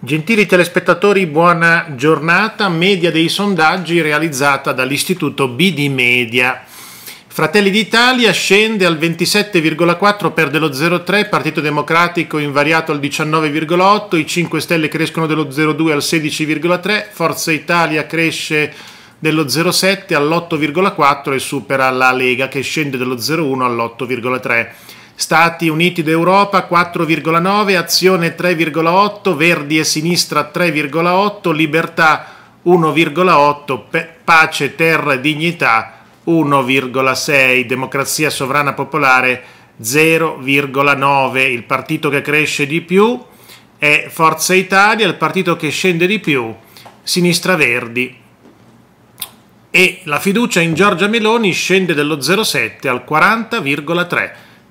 Gentili telespettatori, buona giornata. Media dei sondaggi realizzata dall'istituto BD Media. Fratelli d'Italia scende al 27,4, perde lo 0,3, Partito Democratico invariato al 19,8, i 5 Stelle crescono dello 0,2 al 16,3, Forza Italia cresce dello 0,7 all'8,4 e supera la Lega che scende dello 0,1 all'8,3. Stati Uniti d'Europa 4,9, Azione 3,8, Verdi e Sinistra 3,8, Libertà 1,8, Pace, Terra e Dignità 1,6, Democrazia Sovrana Popolare 0,9. Il partito che cresce di più è Forza Italia, il partito che scende di più Sinistra Verdi. E la fiducia in Giorgia Meloni scende dello 0,7 al 40,3